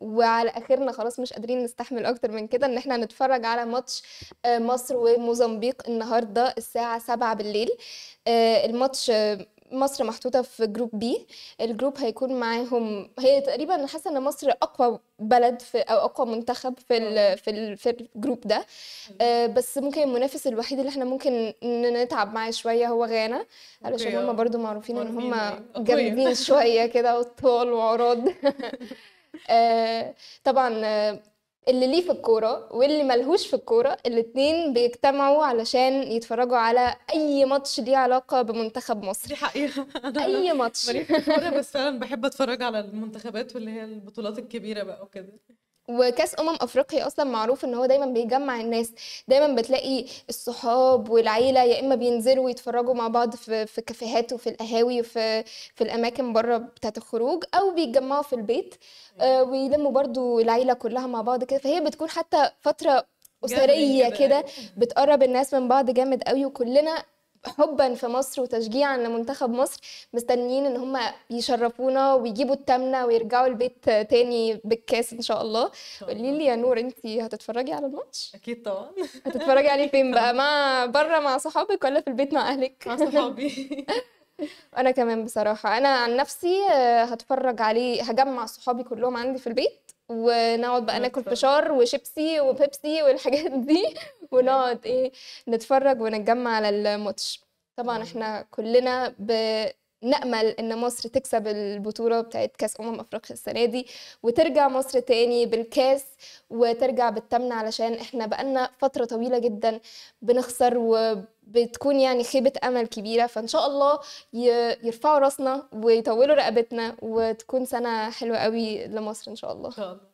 وعلى اخرنا خلاص مش قادرين نستحمل اكتر من كده ان احنا هنتفرج على ماتش آه، مصر وموزمبيق النهارده الساعه 7 بالليل آه، الماتش آه، مصر محطوطة في جروب بي الجروب هيكون معاهم هي تقريبا حاسة ان مصر اقوى بلد في او اقوى منتخب في الـ في الـ في الجروب ده بس ممكن المنافس الوحيد اللي احنا ممكن نتعب معاه شوية هو غانا علشان هم برضو معروفين ان هم جامدين شوية كده وطول وعراض آه، طبعا آه، اللي ليه في الكورة واللي ملهوش في الكورة الاتنين بيجتمعوا علشان يتفرجوا على أي ماتش ليه علاقة بمنتخب مصر دي حقيقة أي ماتش ماليش بس فعلا بحب أتفرج على المنتخبات واللي هي البطولات الكبيرة بقى وكده وكاس امم افريقيا اصلا معروف ان هو دايما بيجمع الناس دايما بتلاقي الصحاب والعيله يا اما بينزلوا ويتفرجوا مع بعض في في كافيهات وفي القهاوي وفي في الاماكن بره بتاعه الخروج او بيتجمعوا في البيت آه، ويلموا برضو العيله كلها مع بعض كده فهي بتكون حتى فتره اسريه كده أيوة. بتقرب الناس من بعض جامد قوي وكلنا حبا في مصر وتشجيعا لمنتخب مصر مستنيين ان هم يشرفونا ويجيبوا التامنه ويرجعوا البيت تاني بالكاس ان شاء الله قولي لي يا نور انت هتتفرجي على الماتش اكيد طبعا هتتفرجي عليه فين بقى مع بره مع صحابك ولا في البيت مع اهلك مع صحابي انا كمان بصراحه انا عن نفسي آه، هتفرج عليه هجمع صحابي كلهم عندي في البيت ونقعد بقى ناكل فشار وشيبسي وبيبسي والحاجات دي ونقعد ايه نتفرج ونتجمع على الماتش طبعا آه. احنا كلنا ب نامل ان مصر تكسب البطوله بتاعت كاس امم افريقيا السنه دي وترجع مصر تاني بالكاس وترجع بالتمن علشان احنا بقالنا فتره طويله جدا بنخسر وبتكون يعني خيبه امل كبيره فان شاء الله يرفعوا راسنا ويطولوا رقبتنا وتكون سنه حلوه قوي لمصر ان شاء الله ان شاء الله